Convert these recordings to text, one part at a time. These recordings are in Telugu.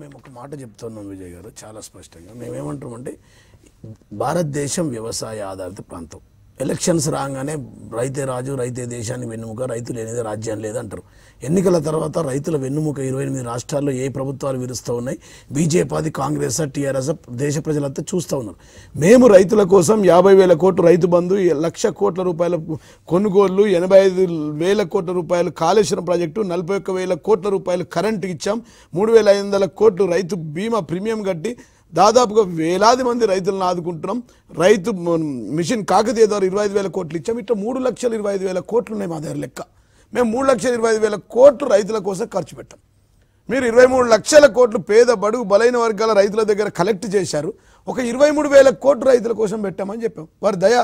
మేము ఒక మాట చెప్తున్నాం విజయ్ గారు చాలా స్పష్టంగా మేమేమంటామంటే భారతదేశం వ్యవసాయ ఆధారిత ప్రాంతం ఎలక్షన్స్ రాగానే రైతే రాజు రైతే దేశాన్ని వెన్నుముక రైతు లేనిదే రాజ్యాన్ని లేదంటారు ఎన్నికల తర్వాత రైతుల వెన్నుముక ఇరవై ఎనిమిది రాష్ట్రాల్లో ఏ ప్రభుత్వాలు విరుస్తూ ఉన్నాయి బీజేపీ కాంగ్రెస్ టీఆర్ఎస్ దేశ ప్రజలంతా చూస్తూ ఉన్నారు మేము రైతుల కోసం యాభై వేల కోట్ల రైతు బంధు లక్ష కోట్ల రూపాయల కొనుగోళ్లు ఎనభై ఐదు వేల కోట్ల రూపాయలు కాళేశ్వరం ప్రాజెక్టు నలభై ఒక్క వేల కోట్ల రూపాయలు కరెంటు ఇచ్చాం మూడు వేల ఐదు వందల కోట్లు రైతు బీమా ప్రీమియం కట్టి దాదాపుగా వేలాది మంది రైతులను ఆదుకుంటున్నాం రైతు మిషన్ కాకతీయ ద్వారా ఇరవై ఐదు వేల కోట్లు ఇచ్చాం ఇట్లా మూడు లక్షల ఇరవై ఐదు వేల కోట్లు ఉన్నాయి మా దగ్గర లెక్క మేము మూడు లక్షల ఇరవై ఐదు వేల కోట్లు రైతుల కోసం ఖర్చు పెట్టాం మీరు ఇరవై మూడు లక్షల కోట్లు పేద బడుగు బలైన వర్గాల రైతుల దగ్గర కలెక్ట్ చేశారు ఒక ఇరవై మూడు వేల కోట్లు రైతుల కోసం పెట్టామని చెప్పాం వారి దయ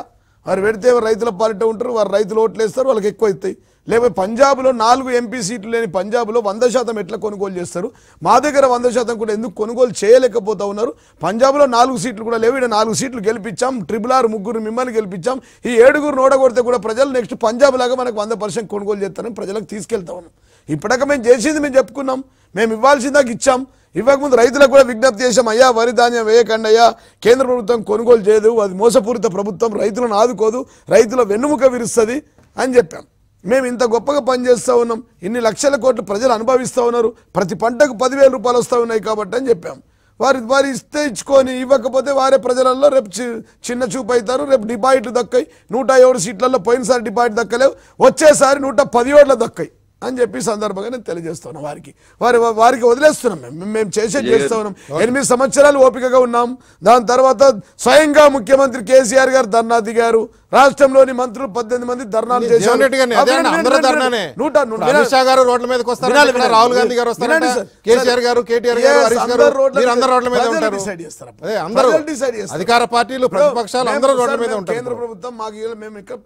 వారు పెడితే రైతుల పాలిట ఉంటారు వారు రైతులు ఓట్లు వేస్తారు వాళ్ళకి ఎక్కువ అవుతాయి లేకపోతే పంజాబ్లో నాలుగు ఎంపీ సీట్లు లేని పంజాబ్లో వంద శాతం ఎట్లా కొనుగోలు చేస్తారు మా దగ్గర వంద శాతం కూడా ఎందుకు కొనుగోలు చేయలేకపోతా ఉన్నారు పంజాబ్లో నాలుగు సీట్లు కూడా లేవు నాలుగు సీట్లు గెలిపించాం ట్రిపుల్ ఆర్ ముగ్గురు మిమ్మల్ని గెలిపించాం ఈ ఏడుగురు నోడగొడితే కూడా ప్రజలు నెక్స్ట్ పంజాబ్ లాగా మనకు వంద పర్సెంట్ కొనుగోలు చేస్తారని ప్రజలకు తీసుకెళ్తా ఉన్నాం ఇప్పటిక మేము చేసింది మేము చెప్పుకున్నాం మేము ఇవ్వాల్సిందాక ఇచ్చాం ఇవ్వకముందు రైతులకు కూడా విజ్ఞప్తి చేశాం అయ్యా వరి ధాన్యం వేయకండి అయ్యా కేంద్ర ప్రభుత్వం కొనుగోలు చేయదు అది మోసపూరిత ప్రభుత్వం రైతులను ఆదుకోదు రైతుల వెన్నుముక విరుస్తుంది అని చెప్పాం మేము ఇంత గొప్పగా పనిచేస్తూ ఉన్నాం ఇన్ని లక్షల కోట్లు ప్రజలు అనుభవిస్తూ ఉన్నారు ప్రతి పంటకు పదివేల రూపాయలు వస్తూ ఉన్నాయి కాబట్టి అని చెప్పాం వారి వారి ఇస్తే ఇచ్చుకొని ఇవ్వకపోతే వారే ప్రజలలో రేపు చి చిన్న చూపు అవుతారు రేపు డిపాజిట్లు దక్కాయి నూట ఏడు సీట్లలో పోయినసారి డిపాజిట్ దక్కలేవు వచ్చేసారి నూట పది ఓట్ల దక్కాయి అని చెప్పి సందర్భంగా నేను తెలియజేస్తున్నాం వారికి వారి వారికి వదిలేస్తున్నాం మేము మేము చేసే చేస్తా ఉన్నాం ఎనిమిది సంవత్సరాలు ఓపికగా ఉన్నాం దాని తర్వాత స్వయంగా ముఖ్యమంత్రి కేసీఆర్ గారు ధర్నా దిగారు రాష్ట్రంలోని మంత్రులు పద్దెనిమిది మంది ధర్నాలు చేశారు గారు కేసీఆర్ గారు కేటీఆర్ గారు డిసైడ్ చేస్తారు అధికార పార్టీలు ప్రతిపక్షాలు అందరూ మీద కేంద్ర ప్రభుత్వం మాకు మేము ఇక్కడ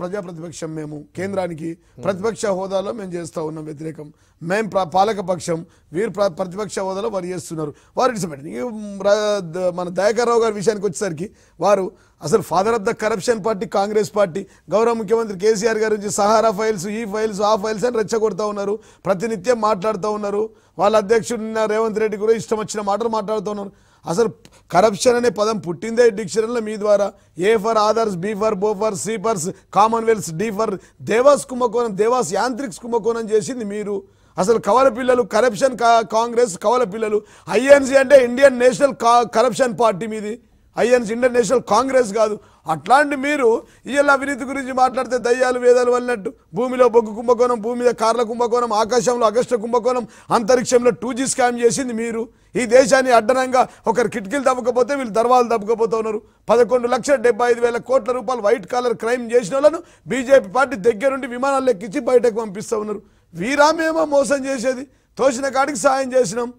ప్రజా ప్రతిపక్షం మేము కేంద్రానికి ప్రతిపక్ష హోదాలో మేము ప్రయత్నం చేస్తూ ఉన్నాం వ్యతిరేకం మేం పాలకపక్షం వీరు ప్రతిపక్ష హోదాలో వారు చేస్తున్నారు వారు ఇడిచిపెట్టండి మన దయాకర్రావు గారి విషయానికి వచ్చేసరికి వారు అసలు father of the corruption party Congress party గౌరవ ముఖ్యమంత్రి కేసీఆర్ గారి నుంచి సహారా ఫైల్స్ ఈ ఫైల్స్ ఆ ఫైల్స్ అని రెచ్చగొడుతూ ఉన్నారు ప్రతినిత్యం మాట్లాడుతూ ఉన్నారు వాళ్ళ అధ్యక్షుడు రేవంత్ రెడ్డి కూడా ఇష్టం వచ్చిన మాటలు మాట్లాడుతూ ఉన్నారు అసలు కరప్షన్ అనే పదం పుట్టిందే డిక్షనరీలో మీ ద్వారా A for Adarsh B for బో for C Commonwealth D for Devas కుంభకోణం దేవాస్ యాంత్రిక్స్ కుంభకోణం చేసింది మీరు అసలు కవల పిల్లలు కరప్షన్ కాంగ్రెస్ కవల పిల్లలు ఐఎన్సీ అంటే ఇండియన్ నేషనల్ కరప్షన్ పార్టీ మీది ఐఎన్స్ ఇంటర్నేషనల్ కాంగ్రెస్ కాదు అట్లాంటి మీరు ఇవాళ అవినీతి గురించి మాట్లాడితే దయ్యాలు వేదాలు వల్లినట్టు భూమిలో బొగ్గు కుంభకోణం భూమి మీద కార్ల కుంభకోణం ఆకాశంలో అగస్ట కుంభకోణం అంతరిక్షంలో టూ జీ స్కామ్ చేసింది మీరు ఈ దేశాన్ని అడ్డనంగా ఒకరు కిటికీలు తవ్వకపోతే వీళ్ళు దర్వాలు తవ్వకపోతూ ఉన్నారు పదకొండు లక్షల డెబ్బై ఐదు వేల కోట్ల రూపాయలు వైట్ కాలర్ క్రైమ్ చేసిన వాళ్ళను బీజేపీ పార్టీ దగ్గరుండి విమానాలు ఎక్కించి బయటకు పంపిస్తూ ఉన్నారు వీరామేమో మోసం చేసేది తోసిన కాడికి సాయం చేసినాం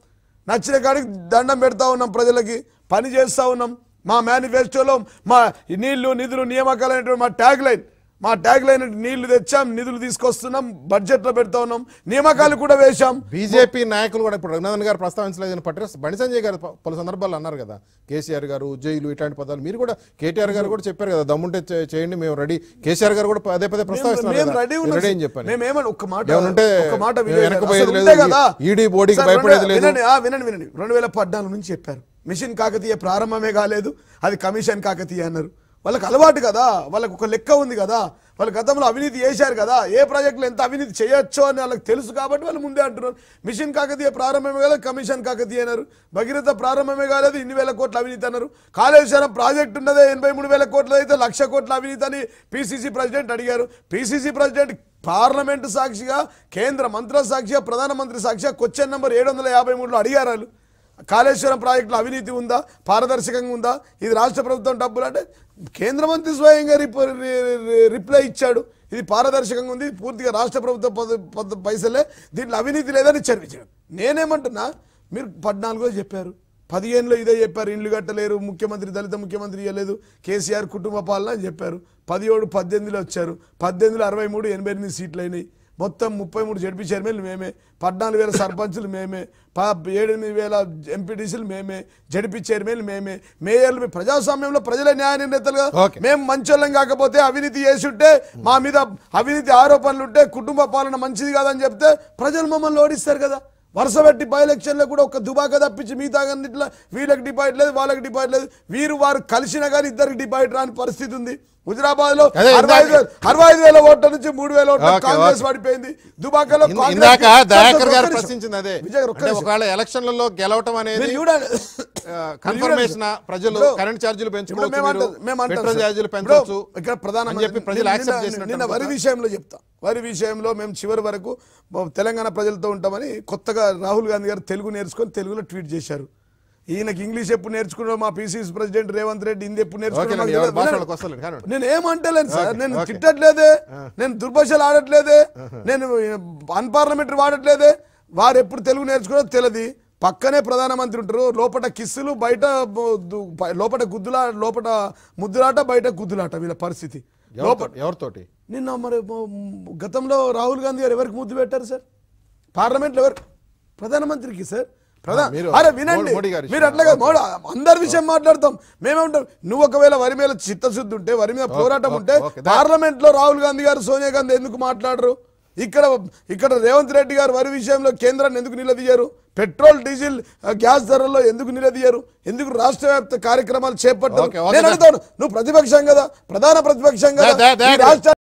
నచ్చిన కాడికి దండం పెడతా ఉన్నాం ప్రజలకి పని చేస్తూ ఉన్నాం మా మేనిఫెస్టోలో మా నీళ్లు నిధులు నియామకాలు అనేటువంటి మా ట్యాగ్ లైన్ మా ట్యాగ్ లైన్ నీళ్లు తెచ్చాం నిధులు తీసుకొస్తున్నాం బడ్జెట్ లో పెడతా ఉన్నాం నియామకాలు కూడా వేశాం బీజేపీ నాయకులు కూడా ఇప్పుడు రఘునందన్ గారు ప్రస్తావించలేదని పట్టి బండి సంజయ్ గారు పలు సందర్భాలు అన్నారు కదా కేసీఆర్ గారు జైలు ఇట్లాంటి పదాలు మీరు కూడా కేటీఆర్ గారు కూడా చెప్పారు కదా దమ్ముంటే చేయండి మేము రెడీ కేసీఆర్ గారు కూడా పదే పదే ప్రస్తావిస్తున్నారు ఈడీ బోడీకి భయపడేది లేదు వినండి వినండి రెండు వేల పద్నాలుగు నుంచి చెప్పారు మిషన్ కాకతీయ ప్రారంభమే కాలేదు అది కమిషన్ కాకతీయ అన్నారు వాళ్ళకి అలవాటు కదా వాళ్ళకు ఒక లెక్క ఉంది కదా వాళ్ళు గతంలో అవినీతి చేశారు కదా ఏ ప్రాజెక్టులు ఎంత అవినీతి చేయొచ్చో అని వాళ్ళకి తెలుసు కాబట్టి వాళ్ళు ముందే అంటున్నారు మిషన్ కాకతీయ ప్రారంభమే కాలేదు కమిషన్ కాకతీయ అన్నారు భగీరథ ప్రారంభమే కాలేదు ఇన్ని వేల కోట్ల అవినీతి అన్నారు కాళేశ్వరం ప్రాజెక్ట్ ఉన్నదే ఎనభై మూడు వేల కోట్లు అయితే లక్ష కోట్ల అవినీతి అని పీసీసీ ప్రెసిడెంట్ అడిగారు పీసీసీ ప్రెసిడెంట్ పార్లమెంటు సాక్షిగా కేంద్ర మంత్రుల సాక్షిగా ప్రధానమంత్రి సాక్షిగా క్వశ్చన్ నెంబర్ ఏడు వందల యాభై మూడులో అడిగారు కాళేశ్వరం ప్రాజెక్టులో అవినీతి ఉందా పారదర్శకంగా ఉందా ఇది రాష్ట్ర ప్రభుత్వం డబ్బులు అంటే కేంద్ర మంత్రి స్వయంగా రిప్లై ఇచ్చాడు ఇది పారదర్శకంగా ఉంది పూర్తిగా రాష్ట్ర ప్రభుత్వ పైసలే దీంట్లో అవినీతి లేదని చర్చించాడు నేనేమంటున్నా మీరు పద్నాలుగో చెప్పారు పదిహేనులో ఇదే చెప్పారు ఇండ్లు కట్టలేరు ముఖ్యమంత్రి దళిత ముఖ్యమంత్రి ఇవ్వలేదు కేసీఆర్ కుటుంబ పాలన అని చెప్పారు పదిహేడు పద్దెనిమిదిలో వచ్చారు పద్దెనిమిదిలో అరవై మూడు ఎనభై ఎనిమిది సీట్లు అయినాయి మొత్తం ముప్పై మూడు జడ్పీ చైర్మన్లు మేమే పద్నాలుగు వేల సర్పంచులు మేమే పా ఏడెనిమిది వేల ఎంపీటీసీలు మేమే జడ్పీ చైర్మన్లు మేమే మేయర్లు ప్రజాస్వామ్యంలో ప్రజల న్యాయ నిర్ణేతలుగా మేము మంచోళ్ళం కాకపోతే అవినీతి చేసి ఉంటే మా మీద అవినీతి ఆరోపణలు ఉంటే కుటుంబ పాలన మంచిది కాదని చెప్తే ప్రజలు మమ్మల్ని ఓడిస్తారు కదా వరుస పెట్టి బై ఎలక్షన్లో కూడా ఒక దుబాక తప్పించి మిగతా అన్నింటిలో వీళ్ళకి డిపాజిట్ లేదు వాళ్ళకి డిపాజిట్ లేదు వీరు వారు కలిసిన కానీ ఇద్దరికి డిపాజిట్ రాని పరిస్థితి ఉంది హుజరాబాద్ లో అరవై ఐదు వేల ఓట్ల నుంచి మూడు వేల ఓట్ల కాంగ్రెస్ పడిపోయింది దుబాకలో ఎలక్షన్లలో గెలవటం అనేది చూడండి కన్ఫర్మేషన్ ప్రజలు కరెంట్ ఛార్జీలు పెంచుకోవచ్చు పెంచవచ్చు ఇక్కడ ప్రధానంగా చెప్పి ప్రజలు చేసిన నిన్న వరి విషయంలో చెప్తా వరి విషయంలో మేము చివరి వరకు తెలంగాణ ప్రజలతో ఉంటామని కొత్తగా రాహుల్ గాంధీ గారు తెలుగు నేర్చుకొని తెలుగులో ట్వీట్ చేశారు ఈయనకి ఇంగ్లీష్ ఎప్పుడు నేర్చుకున్నాడు మా పీసీసీ ప్రెసిడెంట్ రేవంత్ రెడ్డి హిందీ ఎప్పుడు నేర్చుకున్నాడు నేను ఏమంటలేను సార్ నేను తిట్టట్లేదే uh-huh. నేను దుర్భాషలు ఆడట్లేదే uh-huh. నేను అన్పార్లమెంటరీ వాడట్లేదే వారు ఎప్పుడు తెలుగు నేర్చుకున్నారో తెలియదు పక్కనే ప్రధానమంత్రి ఉంటారు లోపల కిస్సులు బయట లోపల గుద్దులా లోపల ముద్దులాట బయట గుద్దులాట వీళ్ళ పరిస్థితి ఎవరితోటి నిన్న మరి గతంలో రాహుల్ గాంధీ గారు ఎవరికి ముద్దు పెట్టారు సార్ పార్లమెంట్లో ఎవరు ప్రధానమంత్రికి సార్ అరే వినండి మీరు అట్లాగా అందరి విషయం మాట్లాడతాం మేమేమంటాం నువ్వు ఒకవేళ వరి మీద చిత్తశుద్ధి ఉంటే వరి మీద పోరాటం ఉంటే పార్లమెంట్ లో రాహుల్ గాంధీ గారు సోనియా గాంధీ ఎందుకు మాట్లాడరు ఇక్కడ ఇక్కడ రేవంత్ రెడ్డి గారు వరి విషయంలో కేంద్రాన్ని ఎందుకు నిలదీయారు పెట్రోల్ డీజిల్ గ్యాస్ ధరల్లో ఎందుకు నిలదీయరు ఎందుకు రాష్ట్ర వ్యాప్త కార్యక్రమాలు చేపట్టారు నువ్వు ప్రతిపక్షం కదా ప్రధాన ప్రతిపక్షం కదా రాష్ట్ర